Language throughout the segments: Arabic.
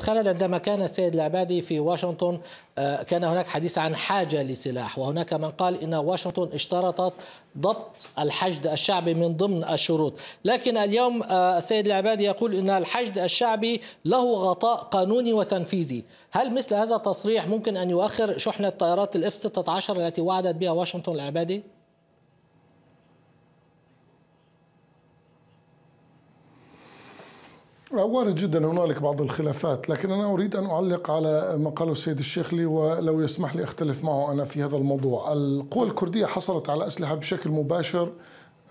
خالد عندما كان السيد العبادي في واشنطن آه، كان هناك حديث عن حاجة لسلاح وهناك من قال إن واشنطن اشترطت ضبط الحشد الشعبي من ضمن الشروط لكن اليوم آه، السيد العبادي يقول إن الحشد الشعبي له غطاء قانوني وتنفيذي هل مثل هذا التصريح ممكن أن يؤخر شحنة طائرات الاف 16 التي وعدت بها واشنطن العبادي؟ وارد جدا هنالك بعض الخلافات لكن أنا أريد أن أعلق على ما قاله السيد الشيخ لي ولو يسمح لي أختلف معه أنا في هذا الموضوع القوى الكردية حصلت على أسلحة بشكل مباشر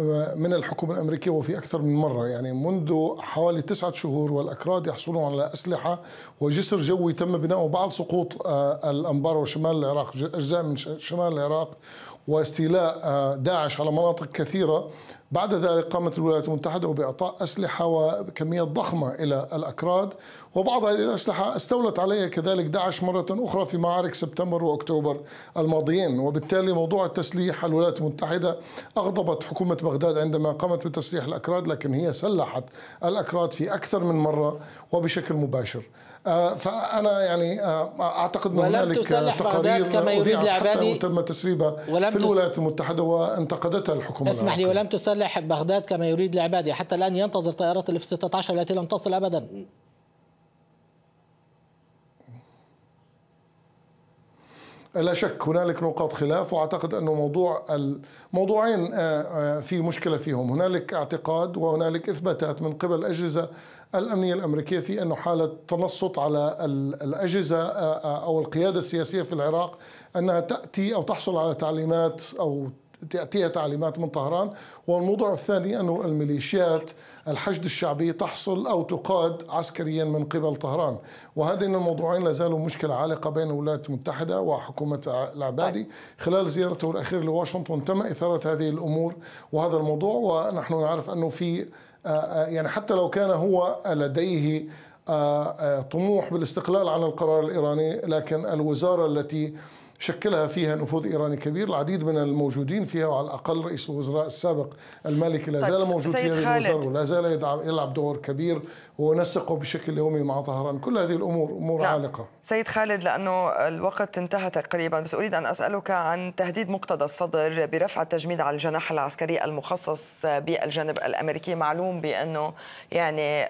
آه، من الحكومة الأمريكية وفي أكثر من مرة يعني منذ حوالي تسعة شهور والأكراد يحصلون على أسلحة وجسر جوي تم بناؤه بعد سقوط آه، الأنبار وشمال العراق أجزاء من شمال العراق واستيلاء آه، داعش على مناطق كثيرة بعد ذلك قامت الولايات المتحدة بإعطاء أسلحة وكميات ضخمة إلى الأكراد وبعض هذه الأسلحة استولت عليها كذلك داعش مرة أخرى في معارك سبتمبر وأكتوبر الماضيين وبالتالي موضوع التسليح الولايات المتحدة أغضبت حكومة بغداد عندما قامت بتسليح الأكراد لكن هي سلحت الأكراد في أكثر من مرة وبشكل مباشر آه، فانا يعني آه، اعتقد ان هنالك تقارير كما يريد العبادي تم تسريبها في الولايات المتحده وانتقدتها الحكومه اسمح لي ولم تسلح يسلح بغداد كما يريد العبادي حتى الآن ينتظر طائرات الاف 16 التي لم تصل أبدا لا شك هنالك نقاط خلاف واعتقد انه موضوع الموضوعين آه، آه، في مشكله فيهم، هنالك اعتقاد وهنالك اثباتات من قبل الاجهزه الامنيه الامريكيه في انه حاله تنصت على الاجهزه آه، او القياده السياسيه في العراق انها تاتي او تحصل على تعليمات او تأتيها تعليمات من طهران والموضوع الثاني أن الميليشيات الحشد الشعبي تحصل أو تقاد عسكريا من قبل طهران وهذين الموضوعين لا زالوا مشكلة عالقة بين الولايات المتحدة وحكومة العبادي خلال زيارته الأخيرة لواشنطن تم إثارة هذه الأمور وهذا الموضوع ونحن نعرف أنه في يعني حتى لو كان هو لديه آه، آه، طموح بالاستقلال عن القرار الإيراني لكن الوزارة التي شكلها فيها نفوذ إيراني كبير العديد من الموجودين فيها وعلى الأقل رئيس الوزراء السابق المالكي لا طيب، زال موجود في هذه الوزارة ولا زال يلعب دور كبير وينسقه بشكل يومي مع طهران كل هذه الأمور أمور نعم. عالقة سيد خالد لأنه الوقت انتهى تقريبا بس أريد أن أسألك عن تهديد مقتدى الصدر برفع التجميد على الجناح العسكري المخصص بالجانب الأمريكي معلوم بأنه يعني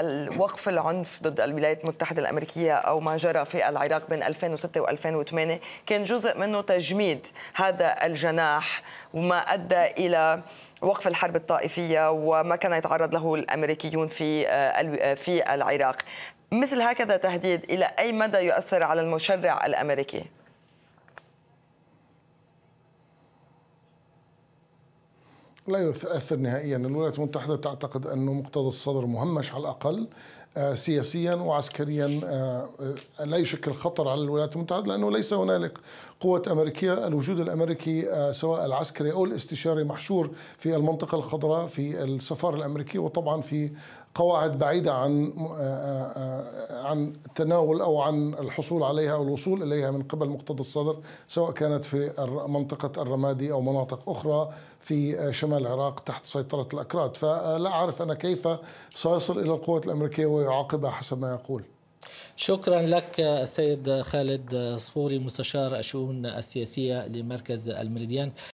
الوقف العنف ضد الولايات المتحدة الأمريكية أو ما جرى في العراق بين 2006 و 2008 كان جزء منه تجميد هذا الجناح وما أدى إلى وقف الحرب الطائفية وما كان يتعرض له الأمريكيون في آه، آه، في العراق مثل هكذا تهديد إلى أي مدى يؤثر على المشرع الأمريكي؟ لا يؤثر نهائيا الولايات المتحدة تعتقد أنه مقتضى الصدر مهمش على الأقل آه، سياسيا وعسكريا آه، آه، لا يشكل خطر على الولايات المتحدة لأنه ليس هنالك قوة أمريكية الوجود الأمريكي سواء العسكري أو الاستشاري محشور في المنطقة الخضراء في السفارة الأمريكية وطبعا في قواعد بعيدة عن عن التناول أو عن الحصول عليها أو الوصول إليها من قبل مقتدى الصدر سواء كانت في منطقة الرمادي أو مناطق أخرى في شمال العراق تحت سيطرة الأكراد فلا أعرف أنا كيف سيصل إلى القوات الأمريكية ويعاقبها حسب ما يقول شكرا لك السيد خالد صفوري مستشار الشؤون السياسية لمركز الميريديان